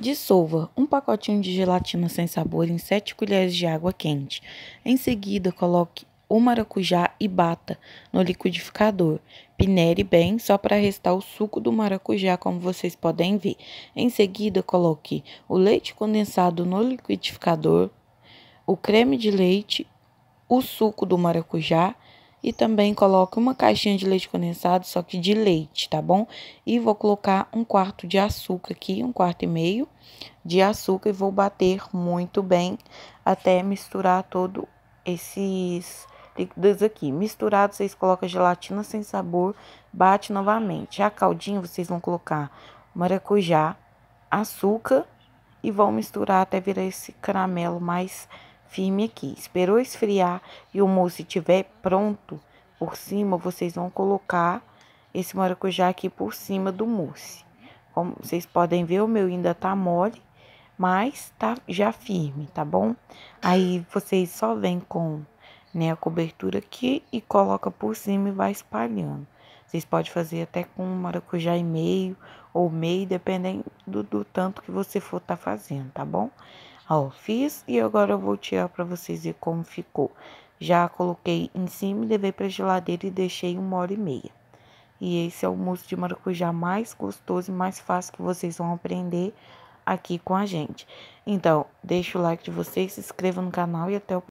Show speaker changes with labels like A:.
A: Dissolva um pacotinho de gelatina sem sabor em 7 colheres de água quente. Em seguida, coloque o maracujá e bata no liquidificador. Pinere bem só para restar o suco do maracujá, como vocês podem ver. Em seguida, coloque o leite condensado no liquidificador, o creme de leite, o suco do maracujá e também coloque uma caixinha de leite condensado, só que de leite, tá bom? E vou colocar um quarto de açúcar aqui, um quarto e meio de açúcar. E vou bater muito bem até misturar todo esses líquidos aqui. Misturado, vocês colocam gelatina sem sabor, bate novamente. a caldinho, vocês vão colocar maracujá, açúcar e vão misturar até virar esse caramelo mais firme aqui. Esperou esfriar e o moço estiver pronto por cima, vocês vão colocar esse maracujá aqui por cima do mousse. Como vocês podem ver, o meu ainda tá mole, mas tá já firme, tá bom? Aí vocês só vem com né, a cobertura aqui e coloca por cima e vai espalhando. Vocês podem fazer até com maracujá e meio ou meio, dependendo do, do tanto que você for tá fazendo, tá bom? Ah, ó, fiz e agora eu vou tirar para vocês ver como ficou. Já coloquei em cima, levei para geladeira e deixei uma hora e meia. E esse é o mousse de maracujá mais gostoso e mais fácil que vocês vão aprender aqui com a gente. Então, deixa o like de vocês, se inscreva no canal e até o